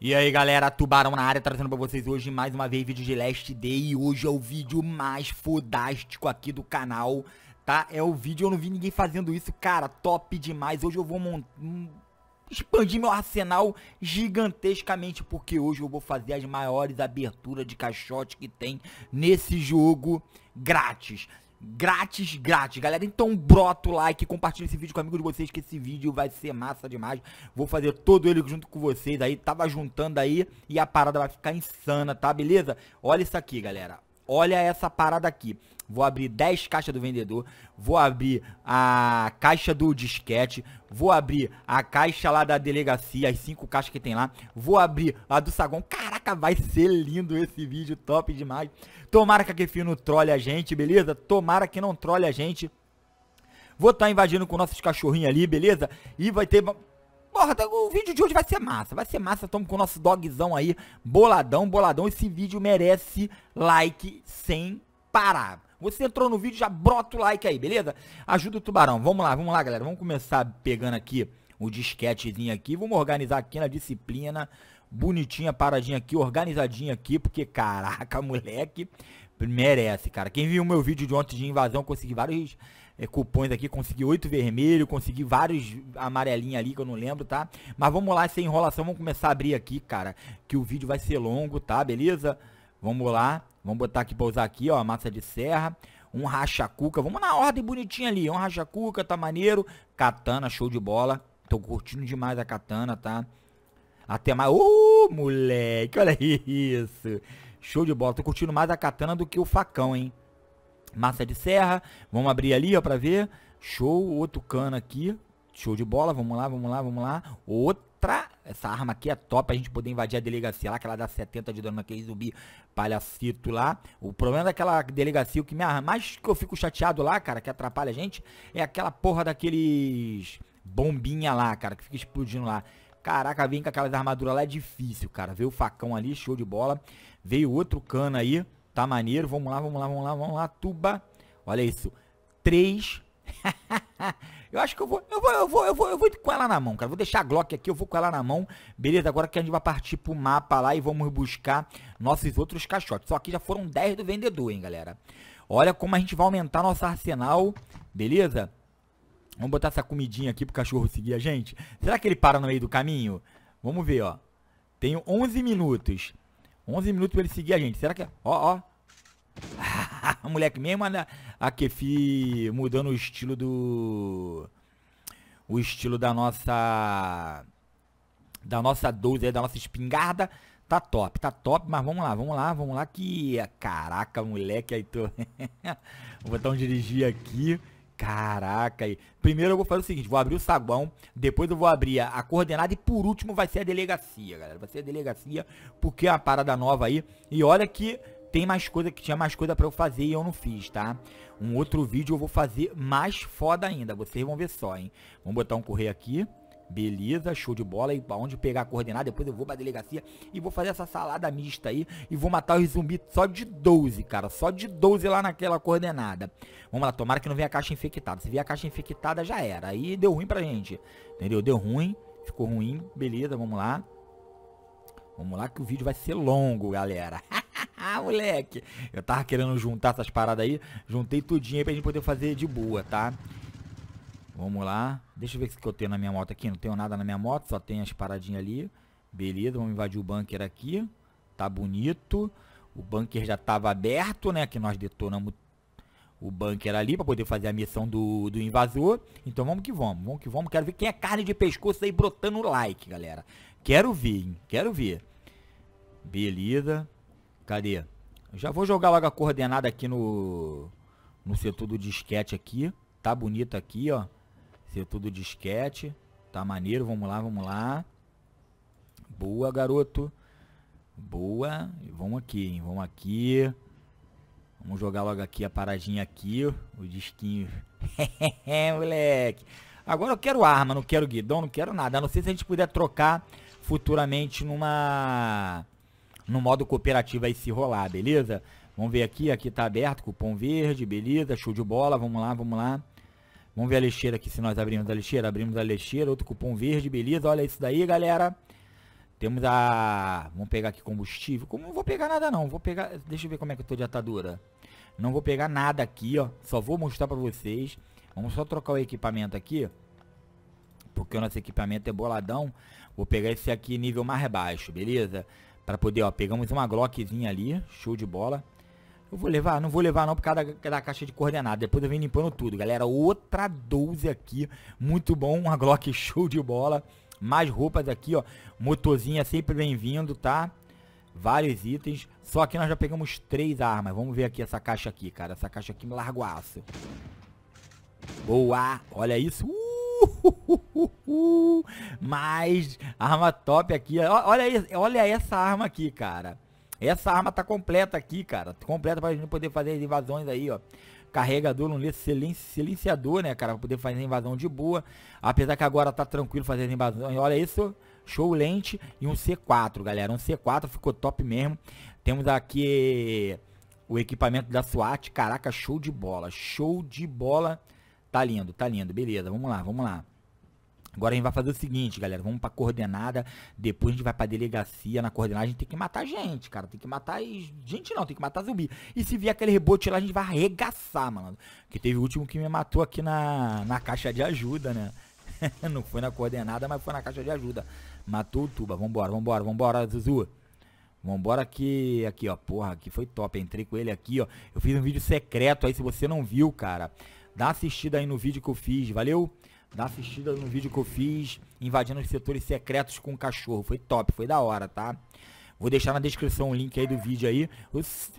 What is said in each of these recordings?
E aí galera, Tubarão na área, trazendo pra vocês hoje mais uma vez vídeo de Last Day E hoje é o vídeo mais fodástico aqui do canal, tá? É o vídeo, eu não vi ninguém fazendo isso, cara, top demais Hoje eu vou montar... Hum, expandir meu arsenal gigantescamente, porque hoje eu vou fazer as maiores aberturas de caixote que tem nesse jogo grátis grátis, grátis. Galera, então brota o like, compartilha esse vídeo com amigos de vocês, que esse vídeo vai ser massa demais. Vou fazer todo ele junto com vocês aí, tava juntando aí e a parada vai ficar insana, tá? Beleza? Olha isso aqui, galera. Olha essa parada aqui vou abrir 10 caixas do vendedor, vou abrir a caixa do disquete, vou abrir a caixa lá da delegacia, as 5 caixas que tem lá, vou abrir a do saguão. Caraca, vai ser lindo esse vídeo, top demais. Tomara que a Kefir não trole a gente, beleza? Tomara que não trole a gente. Vou estar tá invadindo com nossos cachorrinhos ali, beleza? E vai ter Porra, tá, o vídeo de hoje vai ser massa, vai ser massa, estamos com o nosso dogzão aí, boladão, boladão, esse vídeo merece like sem parar. Você entrou no vídeo, já brota o like aí, beleza? Ajuda o tubarão. Vamos lá, vamos lá, galera. Vamos começar pegando aqui o disquetezinho aqui. Vamos organizar aqui na disciplina. Bonitinha, paradinha aqui, organizadinha aqui, porque caraca, moleque, merece, cara. Quem viu o meu vídeo de ontem de invasão, consegui vários é, cupons aqui, consegui oito vermelho, consegui vários amarelinhos ali que eu não lembro, tá? Mas vamos lá, sem enrolação, vamos começar a abrir aqui, cara, que o vídeo vai ser longo, tá? Beleza? Vamos lá. Vamos botar aqui pra usar aqui, ó, massa de serra. Um racha-cuca. Vamos na ordem bonitinha ali. Um racha-cuca, tá maneiro. Katana, show de bola. Tô curtindo demais a katana, tá? Até mais. Uh, moleque, olha isso. Show de bola. Tô curtindo mais a katana do que o facão, hein? Massa de serra. Vamos abrir ali, ó, pra ver. Show. Outro cano aqui. Show de bola. Vamos lá, vamos lá, vamos lá. outro essa arma aqui é top pra gente poder invadir a delegacia lá, que ela dá 70 de dano naquele zumbi palhacito lá. O problema daquela delegacia, o que me arma, mais que eu fico chateado lá, cara, que atrapalha a gente, é aquela porra daqueles bombinha lá, cara, que fica explodindo lá. Caraca, vem com aquelas armaduras lá, é difícil, cara. Veio o facão ali, show de bola. Veio outro cano aí, tá maneiro. Vamos lá, vamos lá, vamos lá, vamos lá, tuba. Olha isso. Três. Eu acho que eu vou, eu vou, eu vou, eu vou, eu vou com ela na mão, cara. Vou deixar a Glock aqui, eu vou com ela na mão. Beleza, agora que a gente vai partir pro mapa lá e vamos buscar nossos outros caixotes. Só que já foram 10 do vendedor, hein, galera. Olha como a gente vai aumentar nosso arsenal, beleza? Vamos botar essa comidinha aqui pro cachorro seguir a gente. Será que ele para no meio do caminho? Vamos ver, ó. Tenho 11 minutos. 11 minutos pra ele seguir a gente. Será que... É? Ó, ó. Ah. Moleque, mesmo a, né? a Kefi mudando o estilo do. O estilo da nossa. Da nossa 12 aí, da nossa espingarda. Tá top, tá top, mas vamos lá, vamos lá, vamos lá que... Caraca, moleque, aí tô... vou botar um dirigir aqui. Caraca, aí... Primeiro eu vou fazer o seguinte, vou abrir o saguão, depois eu vou abrir a coordenada e por último vai ser a delegacia, galera. Vai ser a delegacia, porque é uma parada nova aí. E olha que tem mais coisa que tinha mais coisa para eu fazer e eu não fiz, tá? Um outro vídeo eu vou fazer mais foda ainda, vocês vão ver só, hein? Vamos botar um correio aqui. Beleza, show de bola. E pra onde pegar a coordenada, depois eu vou pra delegacia e vou fazer essa salada mista aí. E vou matar os zumbis só de 12, cara. Só de 12 lá naquela coordenada. Vamos lá, tomara que não venha a caixa infectada. Se vier a caixa infectada, já era. Aí deu ruim pra gente. Entendeu? Deu ruim. Ficou ruim. Beleza, vamos lá. Vamos lá que o vídeo vai ser longo, galera. ah, moleque. Eu tava querendo juntar essas paradas aí. Juntei tudinho aí pra gente poder fazer de boa, tá? Vamos lá. Deixa eu ver o que eu tenho na minha moto aqui. Não tenho nada na minha moto, só tem as paradinhas ali. Beleza, vamos invadir o bunker aqui. Tá bonito. O bunker já tava aberto, né? Que nós detonamos o bunker ali para poder fazer a missão do, do invasor. Então vamos que vamos, vamos que vamos. Quero ver quem é carne de pescoço aí brotando like, galera. Quero ver, hein? Quero ver. Beleza. Cadê? Já vou jogar logo a coordenada aqui no, no setor do disquete aqui. Tá bonito aqui, ó. Setor do disquete. Tá maneiro, vamos lá, vamos lá. Boa, garoto. Boa. Vamos aqui, hein? Vamos aqui. Vamos jogar logo aqui a paradinha aqui, ó. O disquinho. moleque. Agora eu quero arma, não quero guidão, não quero nada. A não ser se a gente puder trocar futuramente numa no modo cooperativo aí se rolar, beleza? Vamos ver aqui, aqui tá aberto, cupom verde, beleza, show de bola, vamos lá, vamos lá. Vamos ver a lixeira aqui, se nós abrimos a lixeira, abrimos a lixeira, outro cupom verde, beleza, olha isso daí, galera. Temos a... Vamos pegar aqui combustível. Como não vou pegar nada não, vou pegar... Deixa eu ver como é que eu tô de atadura. Não vou pegar nada aqui, ó. Só vou mostrar pra vocês. Vamos só trocar o equipamento aqui. Porque o nosso equipamento é boladão. Vou pegar esse aqui nível mais baixo, beleza? Pra poder, ó, pegamos uma Glockzinha ali, show de bola. Eu vou levar? Não vou levar não por causa da, da caixa de coordenada. Depois eu venho limpando tudo, galera. Outra 12 aqui, muito bom, uma Glock show de bola. Mais roupas aqui, ó. Motorzinha sempre bem-vindo, tá? Vários itens. Só que nós já pegamos três armas. Vamos ver aqui essa caixa aqui, cara. Essa caixa aqui me larga o aço. Boa! Olha isso. Uh! mas arma top aqui. Olha, olha essa arma aqui, cara. Essa arma tá completa aqui, cara. Completa pra gente poder fazer as invasões aí, ó. Carregador, um silenciador, né, cara? Pra poder fazer invasão de boa. Apesar que agora tá tranquilo fazer as invasões. Olha isso. Show lente e um C4, galera. Um C4 ficou top mesmo. Temos aqui o equipamento da SWAT. Caraca, show de bola. Show de bola. Tá lindo, tá lindo. Beleza, vamos lá, vamos lá. Agora a gente vai fazer o seguinte, galera. Vamos pra coordenada. Depois a gente vai pra delegacia. Na coordenada a gente tem que matar gente, cara. Tem que matar. Gente não, tem que matar zumbi. E se vier aquele rebote lá, a gente vai arregaçar, mano. Que teve o último que me matou aqui na, na caixa de ajuda, né? não foi na coordenada, mas foi na caixa de ajuda. Matou o tuba. Vambora, vambora, vambora, Zuzu. Vambora que. Aqui, ó. Porra, aqui foi top. Entrei com ele aqui, ó. Eu fiz um vídeo secreto aí, se você não viu, cara. Dá assistida aí no vídeo que eu fiz, valeu? Dá assistida no vídeo que eu fiz, invadindo os setores secretos com o cachorro. Foi top, foi da hora, tá? Vou deixar na descrição o link aí do vídeo aí.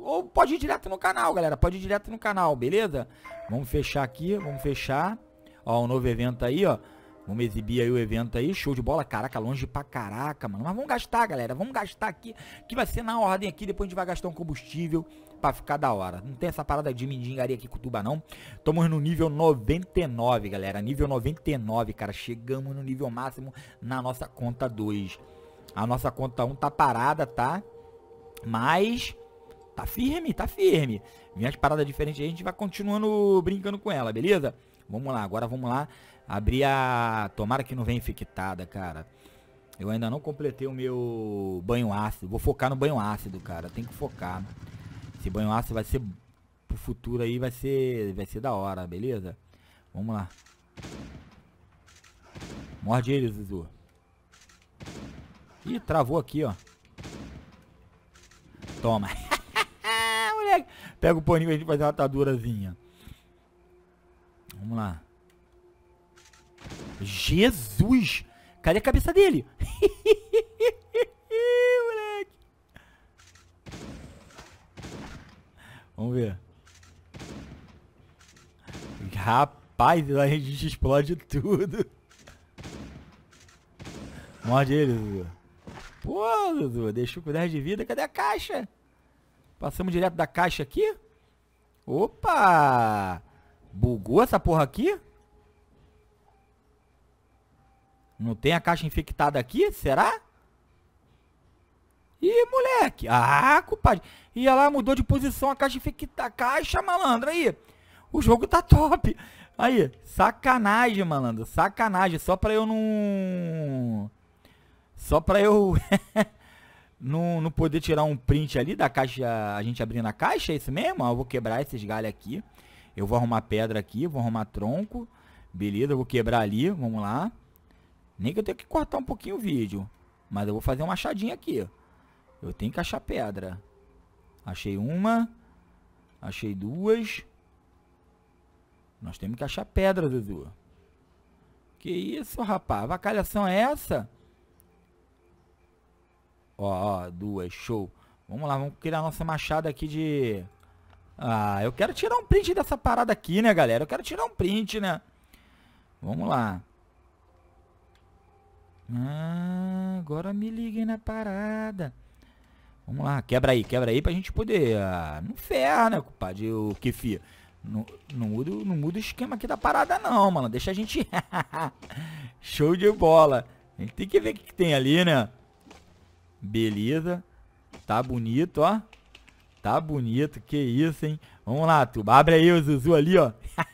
Ou pode ir direto no canal, galera. Pode ir direto no canal, beleza? Vamos fechar aqui, vamos fechar. Ó, um novo evento aí, ó. Vamos exibir aí o evento aí, show de bola, caraca, longe pra caraca, mano. Mas vamos gastar, galera, vamos gastar aqui, que vai ser na ordem aqui, depois a gente vai gastar um combustível pra ficar da hora. Não tem essa parada de mendigaria aqui com tuba, não. Estamos no nível 99, galera, nível 99, cara. Chegamos no nível máximo na nossa conta 2. A nossa conta 1 tá parada, tá? Mas tá firme, tá firme. Minhas paradas diferentes aí, a gente vai continuando brincando com ela, beleza? Vamos lá, agora vamos lá Abri a. Tomara que não venha infectada, cara. Eu ainda não completei o meu banho ácido. Vou focar no banho ácido, cara. Tem que focar. Esse banho ácido vai ser. Pro futuro aí vai ser. Vai ser da hora, beleza? Vamos lá. Morde ele, Zizu. Ih, travou aqui, ó. Toma. Moleque. Pega o paninho pra gente fazer uma atadurazinha. Vamos lá. Jesus! Cadê a cabeça dele? Moleque. Vamos ver. Rapaz, a gente explode tudo. Morde ele, Dudu. Pô, Dudu, deixou com 10 de vida. Cadê a caixa? Passamos direto da caixa aqui? Opa! Bugou essa porra aqui? Não tem a caixa infectada aqui? Será? Ih, moleque. Ah, compadre. E ela mudou de posição a caixa infectada. Caixa, malandro, aí. O jogo tá top. Aí, sacanagem, malandro. Sacanagem. Só pra eu não... Só pra eu... não, não poder tirar um print ali da caixa... A gente abrindo a caixa, é isso mesmo? Ah, eu vou quebrar esses galhos aqui. Eu vou arrumar pedra aqui, vou arrumar tronco. Beleza, eu vou quebrar ali, vamos lá. Nem que eu tenha que cortar um pouquinho o vídeo. Mas eu vou fazer uma achadinha aqui. Eu tenho que achar pedra. Achei uma. Achei duas. Nós temos que achar pedra, Dudu. Que isso, rapaz? Vacalhação é essa? Ó, ó, duas, show. Vamos lá, vamos criar nossa machada aqui de... Ah, eu quero tirar um print dessa parada aqui, né, galera? Eu quero tirar um print, né? Vamos lá. Ah, agora me liguem na parada. Vamos lá, quebra aí, quebra aí pra gente poder. Ah, não ferra, né, compadre? O Kefi. Não, não, muda, não muda o esquema aqui da parada, não, mano. Deixa a gente. Show de bola. A gente tem que ver o que, que tem ali, né? Beleza. Tá bonito, ó. Tá bonito. Que isso, hein? Vamos lá, tu. Abre aí o Zuzu ali, ó.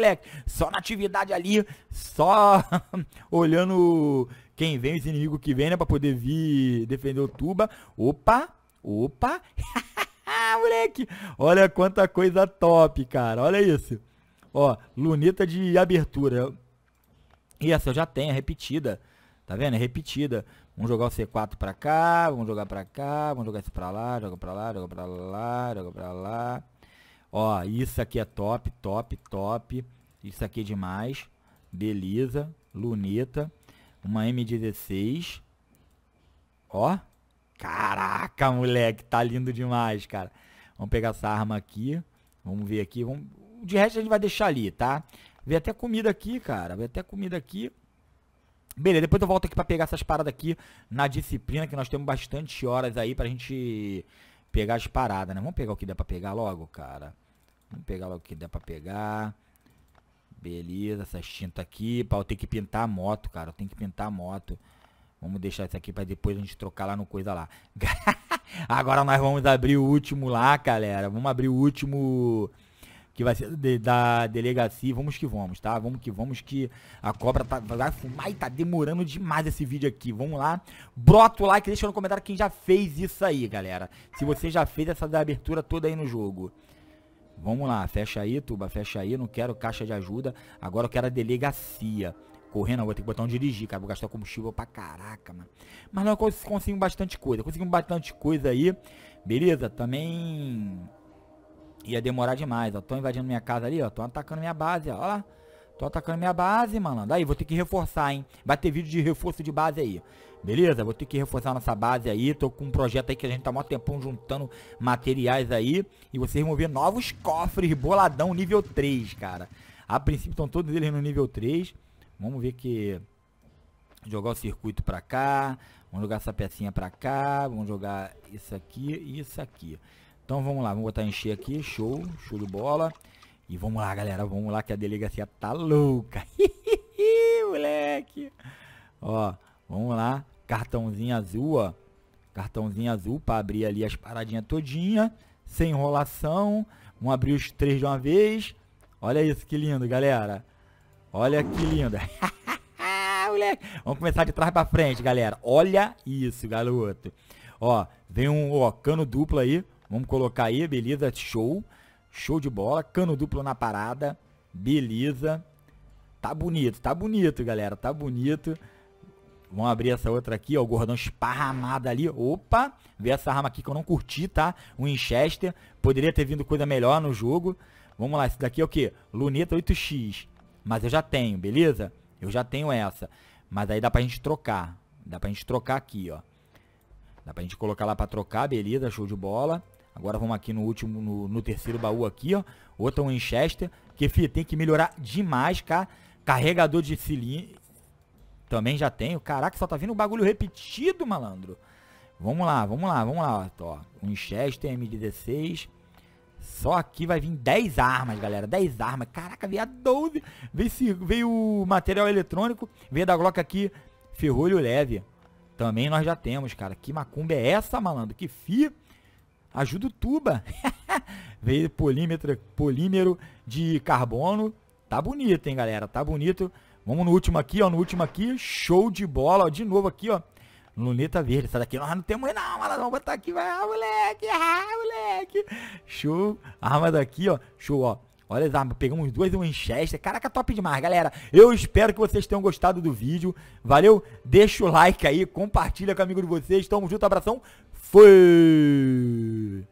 moleque. Só na atividade ali, só olhando quem vem, os inimigos que vem, né? Pra poder vir defender o Tuba. Opa, opa. moleque. Olha quanta coisa top, cara. Olha isso. Ó, luneta de abertura. E essa eu já tenho, é repetida. Tá vendo? É repetida. Vamos jogar o C4 pra cá, vamos jogar pra cá, vamos jogar isso pra lá, joga pra lá, joga pra lá, joga pra lá. Ó, isso aqui é top, top, top. Isso aqui é demais. Beleza. Luneta. Uma M16. Ó. Caraca, moleque. Tá lindo demais, cara. Vamos pegar essa arma aqui. Vamos ver aqui. Vamos... De resto a gente vai deixar ali, tá? Vem até comida aqui, cara. Vem até comida aqui. Beleza, depois eu volto aqui para pegar essas paradas aqui na disciplina, que nós temos bastante horas aí pra gente pegar as paradas, né? Vamos pegar o que der pra pegar logo, cara. Vamos pegar logo o que der pra pegar. Beleza, essa tinta aqui. Pra eu ter que pintar a moto, cara. Eu tenho que pintar a moto. Vamos deixar isso aqui pra depois a gente trocar lá no coisa lá. Agora nós vamos abrir o último lá, galera. Vamos abrir o último que vai ser de, da delegacia. Vamos que vamos, tá? Vamos que vamos, que a cobra tá, vai fumar e tá demorando demais esse vídeo aqui. Vamos lá. Brota o like, deixa no comentário quem já fez isso aí, galera. Se você já fez essa da abertura toda aí no jogo. Vamos lá, fecha aí, Tuba, fecha aí. Não quero caixa de ajuda. Agora eu quero a delegacia. Correndo, eu vou ter que botar um dirigir, cara. Vou gastar combustível pra caraca, mano. Mas não, eu consigo bastante coisa. Conseguimos bastante coisa aí. Beleza? Também Ia demorar demais, ó. Tô invadindo minha casa ali, ó. Tô atacando minha base, ó. lá. Tô atacando minha base, malandro. Aí, vou ter que reforçar, hein. Vai ter vídeo de reforço de base aí. Beleza? Vou ter que reforçar nossa base aí. Tô com um projeto aí que a gente tá mó tempão juntando materiais aí. E vocês vão ver novos cofres boladão nível 3, cara. A princípio estão todos eles no nível 3. Vamos ver que... Jogar o circuito pra cá. Vamos jogar essa pecinha pra cá. Vamos jogar isso aqui e isso aqui. Então vamos lá, vamos botar encher aqui, show, show de bola. E vamos lá, galera, vamos lá que a delegacia tá louca. moleque. Ó, vamos lá, cartãozinho azul, ó. Cartãozinho azul para abrir ali as paradinhas todinha, sem enrolação. Vamos abrir os três de uma vez. Olha isso, que lindo, galera. Olha que lindo. moleque. Vamos começar de trás para frente, galera. Olha isso, garoto. Ó, vem um ó, cano duplo aí. Vamos colocar aí, beleza, show. Show de bola, cano duplo na parada, beleza. Tá bonito, tá bonito, galera, tá bonito. Vamos abrir essa outra aqui, ó, o gordão esparramado ali. Opa, vê essa arma aqui que eu não curti, tá? O Winchester, poderia ter vindo coisa melhor no jogo. Vamos lá, esse daqui é o quê? Luneta 8X, mas eu já tenho, beleza? Eu já tenho essa, mas aí dá pra gente trocar. Dá pra gente trocar aqui, ó. Dá pra gente colocar lá pra trocar, beleza, show de bola. Agora vamos aqui no último, no, no terceiro baú aqui, ó. Outra Winchester. Que, filho, tem que melhorar demais, cara. Carregador de cilindro. Também já tenho. Caraca, só tá vindo um bagulho repetido, malandro. Vamos lá, vamos lá, vamos lá. Ó, Winchester, M16. Só aqui vai vir 10 armas, galera. 10 armas. Caraca, veio a 12. Veio, veio material eletrônico. Veio da Glock aqui. Ferrolho leve. Também nós já temos, cara. Que macumba é essa, malandro? Que fi. Ajuda o tuba. Veio polímetro, polímero de carbono. Tá bonito, hein, galera? Tá bonito. Vamos no último aqui, ó. No último aqui. Show de bola. Ó, de novo aqui, ó. Luneta verde. Essa daqui nós não temos, não. Elas Vamos botar aqui. Vai, ah, moleque. Ah, moleque. Show. Arma daqui, ó. Show, ó. Olha as armas, pegamos duas Winchester. Caraca, top demais, galera. Eu espero que vocês tenham gostado do vídeo. Valeu? Deixa o like aí, compartilha com o amigo de vocês. Tamo junto, abração. Fui!